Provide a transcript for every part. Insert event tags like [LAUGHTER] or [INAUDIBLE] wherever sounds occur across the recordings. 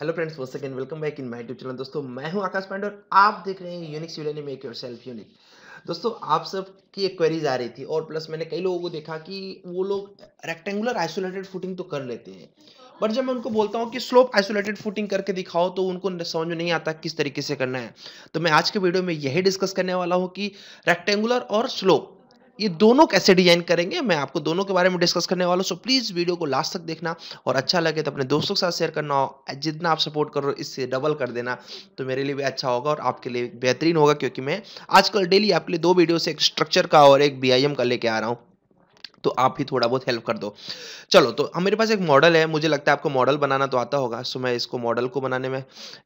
Hello friends once again welcome back in my tube channel दोस्तों मैं हूं आकाश पांडे और आप देख रहे हैं unique civilian make yourself unique दोस्तों आप सब की एक क्वेरीज आ रही थी और प्लस मैंने कई लोगों को देखा कि वो लोग रेक्टेंगुलर आइसोलेटेड फुटिंग तो कर लेते हैं बट जब मैं उनको बोलता हूँ कि स्लोप आइसोलेटेड फुटिंग करके दिखाओ तो उनको समझ में नहीं आता किस तरीके से करना है तो मैं आज के वीडियो में यही डिस्कस करने वाला हूँ कि रेक्टेंगुलर और स्लोप ये दोनों कैसे डिजाइन करेंगे मैं आपको दोनों के बारे में डिस्कस करने वाला हूँ सो प्लीज़ वीडियो को लास्ट तक देखना और अच्छा लगे तो अपने दोस्तों के साथ शेयर करना जितना आप सपोर्ट करो इससे डबल कर देना तो मेरे लिए भी अच्छा होगा और आपके लिए बेहतरीन होगा क्योंकि मैं आजकल डेली आपके लिए दो वीडियो से एक स्ट्रक्चर का और एक बी का लेके आ रहा हूँ तो आप भी थोड़ा बहुत हेल्प कर दो चलो तो मेरे पास एक मॉडल है मुझे लगता है आपको मॉडल बनाना तो आता होगा सो मैं इसको मॉडल को बनाने में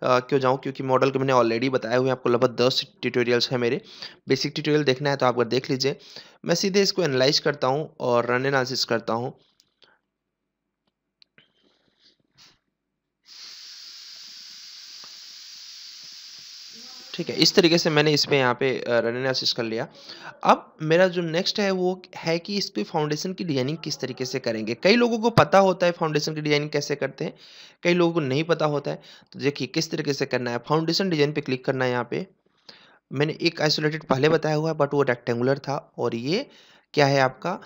आ, क्यों जाऊँ क्योंकि मॉडल को मैंने ऑलरेडी बताया हुआ है आपको लगभग दस ट्यूटोरियल्स हैं मेरे बेसिक ट्यूटोरियल देखना है तो आप देख लीजिए मैं सीधे इसको एनालाइज करता हूँ और रन एनालिसिस करता हूँ ठीक है इस तरीके से मैंने इस पर यहाँ पे रन एनालिसिस कर लिया अब मेरा जो नेक्स्ट है वो है कि इस पर फाउंडेशन की डिजाइनिंग किस तरीके से करेंगे कई लोगों को पता होता है फाउंडेशन की डिजाइनिंग कैसे करते हैं कई लोगों को नहीं पता होता है तो देखिए किस तरीके से करना है फाउंडेशन डिजाइन पर क्लिक करना है यहाँ पे मैंने एक आइसोलेटेड पहले बताया हुआ है बट वो रेक्टेंगुलर था और ये क्या है आपका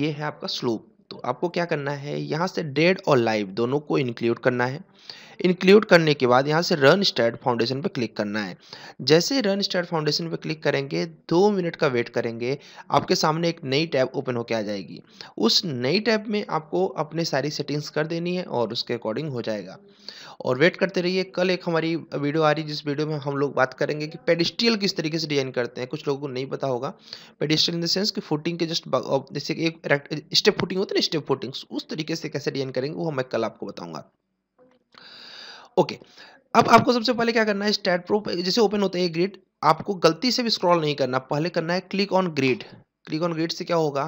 ये है आपका स्लोप तो आपको क्या करना है यहाँ से डेड और लाइव दोनों को इंक्लूड करना है इंक्लूड करने के बाद यहाँ से रन स्टैट फाउंडेशन पर क्लिक करना है जैसे रन स्टैट फाउंडेशन पर क्लिक करेंगे दो मिनट का वेट करेंगे आपके सामने एक नई टैब ओपन होकर आ जाएगी उस नई टैब में आपको अपने सारी सेटिंग्स कर देनी है और उसके अकॉर्डिंग हो जाएगा और वेट करते रहिए कल एक हमारी वीडियो आ रही जिस वीडियो में हम लोग बात करेंगे कि पेडिस्टियल किस तरीके से डिजाइन करते हैं कुछ लोगों को नहीं पता होगा पेडिस्टियल इन द सेंस कि फुटिंग के जस्ट जैसे एक स्टेप फुटिंग होती है ना स्टेप फुटिंग्स उस तरीके से कैसे डिजाइन करेंगे वो मैं कल आपको बताऊंगा ओके अब आपको सबसे पहले क्या करना है स्टैट प्रो जैसे ओपन होता है ग्रिड ग्रेड आपको गलती से भी स्क्रॉल नहीं करना पहले करना है click on grid click on grid से क्या होगा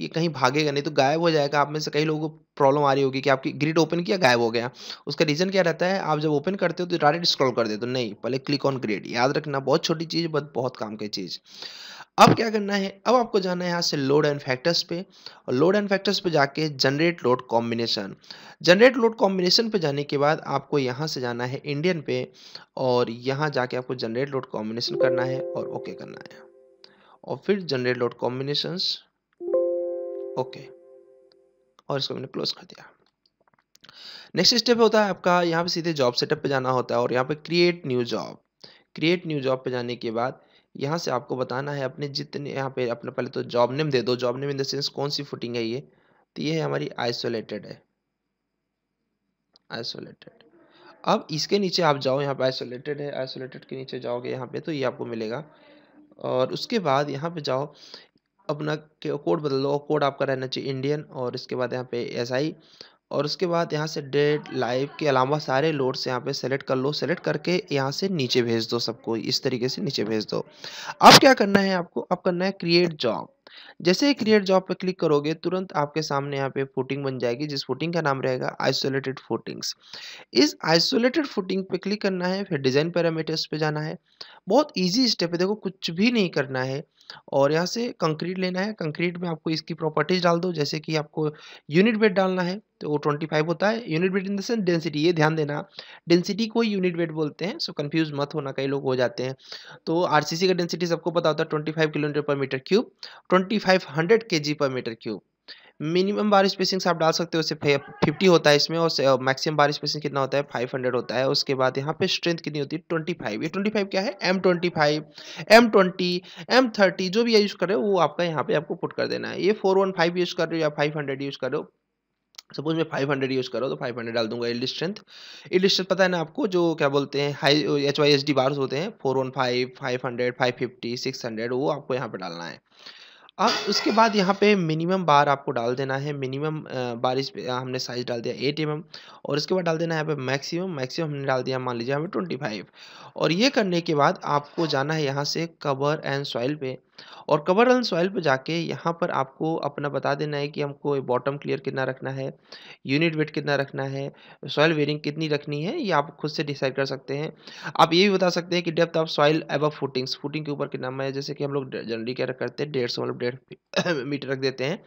ये कहीं भागेगा नहीं तो गायब हो जाएगा आप में से कई लोगों को प्रॉब्लम आ रही होगी कि आपकी ग्रिड ओपन किया गायब हो गया उसका रीज़न क्या रहता है आप जब ओपन करते हो तो डायरेक्ट स्क्रॉल कर देते हो नहीं पहले क्लिक ऑन ग्रिड याद रखना बहुत छोटी चीज़ बट बहुत काम की चीज़ अब क्या करना है अब आपको जाना है यहाँ से लोड एंड फैक्टर्स पे और लोड एंड फैक्टर्स पे जाके generate load combination generate load combination पे जाने के बाद आपको यहाँ से जाना है इंडियन पे और यहाँ जाके आपको जनरेट लोड कॉम्बिनेशन करना है और ओके okay करना है और फिर जनरेट लोड कॉम्बिनेशंस ओके और इसको मैंने क्लोज कर दिया नेक्स्ट स्टेप होता है आपका यहाँ पे सीधे जॉब सेटअप पे जाना होता है और यहाँ पे create new job create new job पे जाने के बाद यहाँ से आपको बताना है अपने जितने यहाँ पे अपने पहले तो जॉब नेम दे दो job name in the sense कौन सी फुटिंग है ये तो ये है हमारी आइसोलेटेड है आइसोलेटेड अब इसके नीचे आप जाओ यहाँ पे आइसोलेटेड है आइसोलेटेड के नीचे जाओगे यहाँ पे तो ये आपको मिलेगा और उसके बाद यहाँ पे जाओ अपना कोड बदल लो कोड आपका रहना चाहिए इंडियन और इसके बाद यहाँ पे एस आई और उसके बाद यहाँ से डेट लाइव के अलावा सारे लोड्स यहाँ पे सेलेक्ट कर लो सेलेक्ट करके यहाँ से नीचे भेज दो सबको इस तरीके से नीचे भेज दो अब क्या करना है आपको अब करना है क्रिएट जॉब जैसे ही क्रिएट जॉब पर क्लिक करोगे तुरंत आपके सामने यहाँ पे फुटिंग बन जाएगी जिस फुटिंग का नाम रहेगा आइसोलेटेड फुटिंग्स इस आइसोलेटेड फुटिंग पे क्लिक करना है फिर डिज़ाइन पैरामीटर्स पे जाना है बहुत ईजी स्टेप है देखो कुछ भी नहीं करना है और यहाँ से कंक्रीट लेना है कंक्रीट में आपको इसकी प्रॉपर्टीज डाल दो जैसे कि आपको यूनिट वेट डालना है तो वो ट्वेंटी फाइव होता है unit weight in dense density ये ध्यान देना डेंसिटी को यूनिट वेट बोलते हैं सो कंफ्यूज मत होना कई लोग हो जाते हैं तो आरसीसी का डेंसिटी सबको पता होता है twenty five kilometre per metre cube twenty five hundred K G per metre cube minimum bar spacings आप डाल सकते हो उसे फिफ्टी होता है इसमें और मैक्सिमम बार स्पेसिंग कितना होता है फाइव हंड्रेड होता है उसके बाद यहाँ पे स्ट्रेंथ कितनी होती है ट्वेंटी फाइव ये ट्वेंटी फाइव क्या है M twenty five M twenty M thirty जो भी यूज कर रहे हो वो आपका यहाँ पे आपको पुट कर देना है ये फोर वन फाइव यूज कर रहे हो या फाइव हंड्रेड यूज कर रहे हो सपोज मैं हंड्रेड यूज़ करो तो फाइव हंड्रेड डाल दूंगा इल्ड स्ट्रेंथ इल्ड स्ट्रेंथ पता है ना आपको जो क्या बोलते हैं high H Y H D bars होते हैं four one five five hundred five fifty six hundred वो आपको यहाँ पर डालना है अब उसके बाद यहाँ पे मिनिमम बार आपको डाल देना है मिनिमम बार इस हमने साइज़ डाल दिया एट एम mm और उसके बाद डाल देना है यहाँ पे मैक्सिमम मैक्सिमम हमने डाल दिया मान लीजिए हमें ट्वेंटी फाइव और ये करने के बाद आपको जाना है यहाँ से कवर एंड सॉइल पे और कवर ऑन सॉइल पर जाके यहाँ पर आपको अपना बता देना है कि हमको बॉटम क्लियर कितना रखना है यूनिट वेट कितना रखना है सॉइल वेयरिंग कितनी रखनी है ये आप खुद से डिसाइड कर सकते हैं आप ये भी बता सकते हैं कि depth of soil above footings footing के ऊपर कितना मैं जैसे कि हम लोग जनरली क्या करते हैं डेढ़ सौ मतलब डेढ़ [COUGHS] मीटर रख देते हैं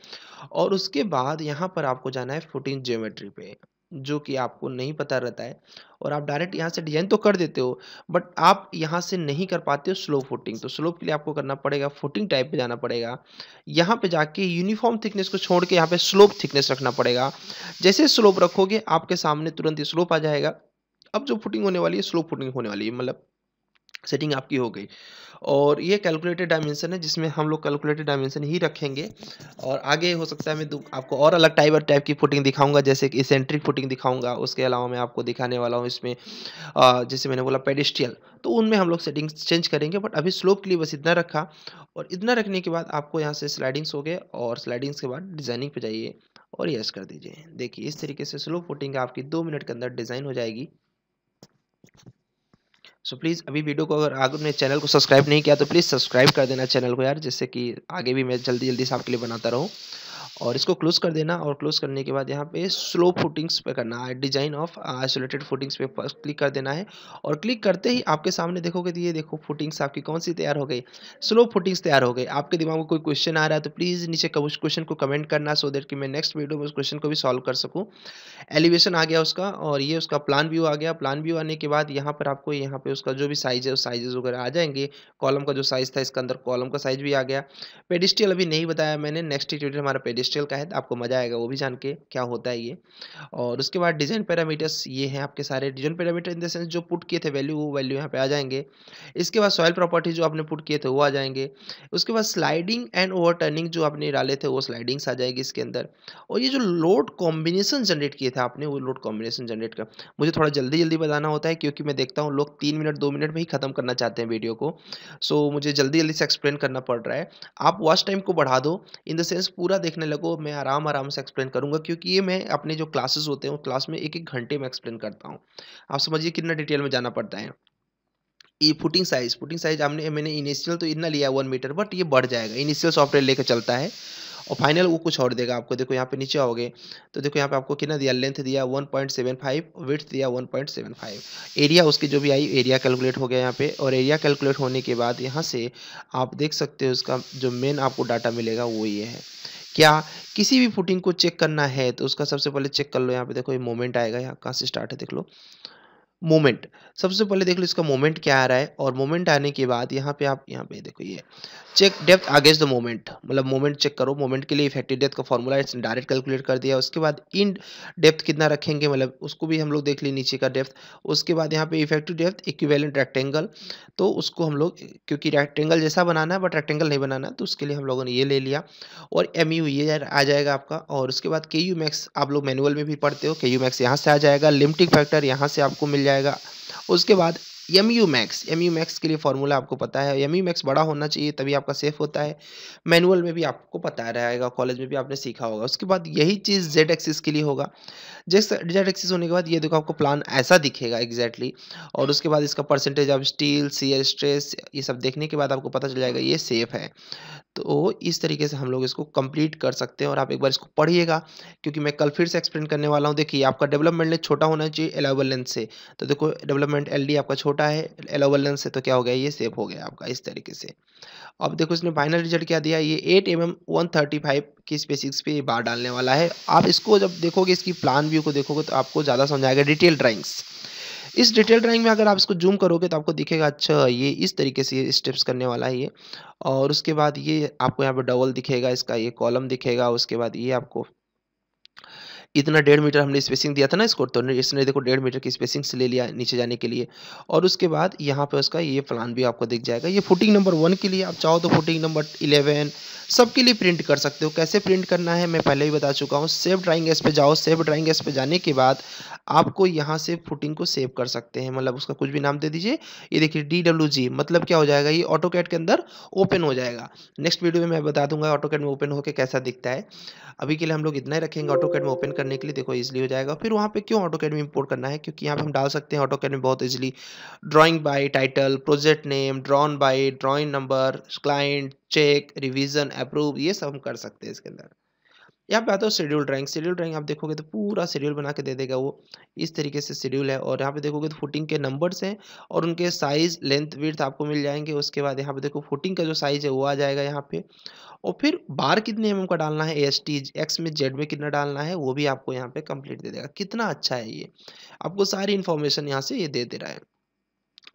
और उसके बाद यहाँ पर आपको जाना है फुटिंग ज्योमेट्री पे जो कि आपको नहीं पता रहता है और आप डायरेक्ट यहाँ से डिजाइन तो कर देते हो बट आप यहाँ से नहीं कर पाते हो स्लो फुटिंग तो स्लोप के लिए आपको करना पड़ेगा फुटिंग टाइप पे जाना पड़ेगा यहाँ पे जाके यूनिफॉर्म थिकनेस को छोड़ के यहाँ पे स्लोप थिकनेस रखना पड़ेगा जैसे स्लोप रखोगे आपके सामने तुरंत ही स्लोप आ जाएगा अब जो फुटिंग होने वाली है स्लो फुटिंग होने वाली है मतलब सेटिंग आपकी हो गई और ये कैलकुलेटेड डायमेंशन है जिसमें हम लोग कैलकुलेटेड डायमेंशन ही रखेंगे और आगे हो सकता है मैं आपको और अलग टाइप टाइप की फुटिंग दिखाऊंगा जैसे कि सेंट्रिक फुटिंग दिखाऊंगा उसके अलावा मैं आपको दिखाने वाला हूँ इसमें जैसे मैंने बोला पेडिस्टियल तो उनमें हम लोग सेटिंग्स चेंज करेंगे बट अभी स्लोप के लिए बस इतना रखा और इतना रखने के बाद आपको यहाँ से स्लाइडिंग्स हो गए और स्लाइडिंग्स के बाद डिज़ाइनिंग पर जाइए और यस कर दीजिए देखिए इस तरीके से स्लो फुटिंग आपकी दो मिनट के अंदर डिज़ाइन हो जाएगी सो so प्लीज़ अभी वीडियो को अगर आपने चैनल को सब्सक्राइब नहीं किया तो प्लीज़ सब्सक्राइब कर देना चैनल को यार जिससे कि आगे भी मैं जल्दी जल्दी से आपके लिए बनाता रहूँ और इसको क्लोज कर देना और क्लोज करने के बाद यहाँ पे स्लो फुटिंग्स पे करना है डिजाइन ऑफ आइसोलेटेड फुटिंग्स पे क्लिक कर देना है और क्लिक करते ही आपके सामने देखोगे तो ये देखो फुटिंग्स आपकी कौन सी तैयार हो गई स्लो फुटिंग्स तैयार हो गई आपके दिमाग में कोई क्वेश्चन आ रहा है तो प्लीज़ नीचे उस क्वेश्चन को कमेंट करना सो देट कि मैं नेक्स्ट वीडियो में उस क्वेश्चन को भी सॉल्व कर सकूँ एलिवेशन आ गया उसका और ये उसका प्लान व्यू आ गया प्लान व्यू आने के बाद यहाँ पर आपको यहाँ पर उसका जो भी साइज है साइजेस वगैरह आ जाएंगे कॉलम का जो साइज़ था इसके अंदर कॉलम का साइज भी आ गया पेडिस्टियल अभी नहीं बताया मैंने नेक्स्ट हमारा पेडिस्ट क्रिस्टल का है तो आपको मज़ा आएगा वो भी जान के क्या होता है ये और उसके बाद डिज़ाइन पैरामीटर्स ये हैं आपके सारे design parameter in the sense जो पुट किए थे वैल्यू वो वैल्यू यहाँ पे आ जाएंगे इसके बाद सॉयल प्रॉपर्टी जो आपने पुट किए थे वो आ जाएंगे उसके बाद स्लाइडिंग एंड ओवरटर्निंग जो आपने डाले थे वो स्लाइडिंग्स आ जाएगी इसके अंदर और ये जो लोड कॉम्बिनेशन जनरेट किए थे आपने वो लोड कॉम्बिनेशन जनरेट कर मुझे थोड़ा जल्दी जल्दी बताना होता है क्योंकि मैं देखता हूँ लोग तीन मिनट दो मिनट में ही ख़त्म करना चाहते हैं वीडियो को सो मुझे जल्दी जल्दी से एक्सप्लेन करना पड़ रहा है आप वॉच टाइम को बढ़ा दो इन द सेंस पूरा देखने को मैं आराम आराम से एक्सप्लेन करूँगा क्योंकि ये मैं अपने जो क्लासेस होते हैं उन क्लास में एक एक घंटे में एक्सप्लेन करता हूँ आप समझिए कितना डिटेल में जाना पड़ता है ये फुटिंग साइज फुटिंग साइज हमने मैंने इनिशियल तो इतना लिया वन मीटर बट ये बढ़ जाएगा इनिशियल सॉफ्टवेयर लेकर चलता है और फाइनल वो कुछ और देगा आपको देखो यहाँ पे नीचे आओगे तो देखो यहाँ पे आपको कितना दिया लेंथ दिया 1.75 पॉइंट विथ दिया 1.75 एरिया उसके जो भी आई एरिया कैलकुलेट हो गया यहाँ पे और एरिया कैलकुलेट होने के बाद यहाँ से आप देख सकते हो उसका जो मेन आपको डाटा मिलेगा वो ये है क्या किसी भी फुटिंग को चेक करना है तो उसका सबसे पहले चेक कर लो यहाँ पे देखो ये मोमेंट आएगा यहाँ कहाँ से स्टार्ट है देख लो मोमेंट सबसे पहले देख लो इसका मोमेंट क्या आ रहा है और मोमेंट आने के बाद यहाँ पे आप यहाँ पे देखो ये check depth against the moment मतलब मोमेंट चेक करो मोमेंट के लिए इफेक्टिव डेप्थ का फॉर्मूला इसने डायरेक्ट कैलकुलेट कर दिया उसके बाद इन डेप्थ कितना रखेंगे मतलब उसको भी हम लोग देख लिए नीचे का डेप्थ उसके बाद यहाँ पे इफेक्टिव डेप्थ इक्विवेलेंट रेक्टेंगल तो उसको हम लोग क्योंकि रेक्टेंगल जैसा बनाना है बट रेक्टेंगल नहीं बनाना तो उसके लिए हम लोगों ने ये ले लिया और एम यू ये आ जाएगा आपका और उसके बाद के यू मैक्स आप लोग मैनुअल में भी पढ़ते हो के यू मैक्स यहाँ से आ जाएगा लिमिटिंग फैक्टर यहाँ से आपको मिल जाएगा उसके बाद M U max M U max के लिए फॉर्मूला आपको पता है एम यू मैक्स बड़ा होना चाहिए तभी आपका सेफ होता है मैनुअल में भी आपको पता रहेगा कॉलेज में भी आपने सीखा होगा उसके बाद यही चीज़ जेड एक्सिस के लिए होगा जैसे जेड एक्सिस होने के बाद ये देखो आपको प्लान ऐसा दिखेगा एग्जैक्टली exactly. और उसके बाद इसका percentage of steel shear stress ये सब देखने के बाद आपको पता चल जाएगा ये सेफ है तो इस तरीके से हम लोग इसको कंप्लीट कर सकते हैं और आप एक बार इसको पढ़िएगा क्योंकि मैं कल फिर से एक्सप्लेन करने वाला हूँ देखिए आपका डेवलपमेंट लेंथ छोटा होना चाहिए एलावल लेंथ से तो देखो डेवलपमेंट एल आपका छोटा है एलावल लेंथ से तो क्या हो गया ये सेफ हो गया आपका इस तरीके से अब देखो इसने फाइनल रिजल्ट क्या दिया ये eight M M one thirty five की स्पेसिक्स पे बार डालने वाला है आप इसको जब देखोगे इसकी प्लान व्यू को देखोगे तो आपको ज़्यादा समझ आएगा डिटेल ड्राइंग्स इस डिटेल ड्राइंग में अगर आप इसको जूम करोगे तो आपको दिखेगा अच्छा ये इस तरीके से स्टेप्स करने वाला है ये और उसके बाद ये आपको यहाँ पर डबल दिखेगा इसका ये कॉलम दिखेगा उसके बाद ये आपको इतना डेढ़ मीटर हमने स्पेसिंग दिया था ना इसको तो इसने देखो डेढ़ मीटर की स्पेसिंग से ले लिया नीचे जाने के लिए और उसके बाद यहाँ पे उसका ये प्लान भी आपको दिख जाएगा ये फुटिंग नंबर वन के लिए आप चाहो तो फुटिंग नंबर इलेवन सबके लिए प्रिंट कर सकते हो कैसे प्रिंट करना है मैं पहले ही बता चुका हूँ सेव ड्राइंग एस पे जाओ सेव ड्राइंग एस पे जाने के बाद आपको यहाँ से फुटिंग को सेव कर सकते हैं मतलब उसका कुछ भी नाम दे दीजिए ये देखिए डी डब्ल्यू जी मतलब क्या हो जाएगा ये ऑटो कैट के अंदर ओपन हो जाएगा नेक्स्ट वीडियो में मैं बता दूंगा ऑटो में ओपन होकर कैसा दिखता है अभी के लिए हम लोग इतना ही रखेंगे ऑटो में ओपन करने के लिए देखो ईजिली हो जाएगा फिर वहाँ पर क्यों ऑटो कैट में इम्पोर्ट करना है क्योंकि यहाँ पर हम डाल सकते हैं ऑटो कैट में बहुत easily drawing by title project name drawn by drawing number client check revision approve ये सब हम कर सकते हैं इसके अंदर यहाँ पे आता हो शेड्यूल ड्राइंग शेड्यूल ड्राइंग आप देखोगे तो पूरा शेड्यूल बना के दे देगा वो इस तरीके से शेड्यूल है और यहाँ पे देखोगे तो फुटिंग के नंबर्स हैं और उनके साइज़ लेंथ विर्थ आपको मिल जाएंगे उसके बाद यहाँ पे देखो फुटिंग का जो साइज़ है वो आ जाएगा यहाँ पे और फिर बार कितने एम का डालना है एस टी एक्स में जेड में कितना डालना है वो भी आपको यहाँ पर कंप्लीट दे देगा कितना अच्छा है ये आपको सारी इन्फॉर्मेशन यहाँ से ये दे दे रहा है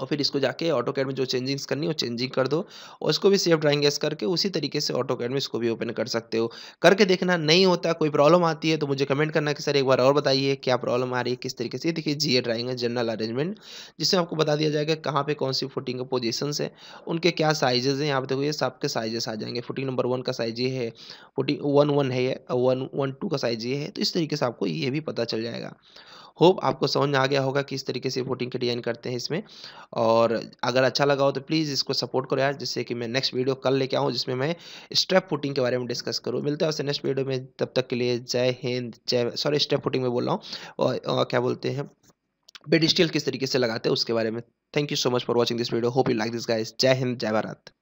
और फिर इसको जाके ऑटो कैड में जो चेंजिंग्स करनी हो चेंजिंग कर दो और इसको भी सेफ ड्राइंग एस करके उसी तरीके से ऑटो कैड में इसको भी ओपन कर सकते हो करके देखना नहीं होता कोई प्रॉब्लम आती है तो मुझे कमेंट करना कि सर एक बार और बताइए क्या प्रॉब्लम आ रही है किस तरीके से देखिए जी ड्राइंग है जनरल अरेंजमेंट जिसमें आपको बता दिया जाएगा कहाँ पर कौन सी फुटिंग के पोजिशन है उनके क्या साइजेज हैं यहाँ पर देखो ये सबके साइजेस आ जाएंगे फुटिंग नंबर वन का साइज ये है फुटिंग वन वन है वन वन टू का साइज ये है तो इस तरीके से आपको ये भी पता चल जाएगा होप आपको समझ में आ गया होगा किस तरीके से वोटिंग के डिजाइन करते हैं इसमें और अगर अच्छा लगा हो तो प्लीज़ इसको सपोर्ट करो यार जिससे कि मैं नेक्स्ट वीडियो कल लेके आऊँ जिसमें मैं स्टेप फुटिंग के बारे में डिस्कस करूँ मिलता है उससे नेक्स्ट वीडियो में तब तक के लिए जय हिंद जय सॉरी स्टेप फुटिंग में बोल रहा हूँ क्या बोलते हैं बेड स्टील किस तरीके से लगाते हैं उसके बारे में thank you so much for watching this video hope you like this guys जय हिंद जय भारत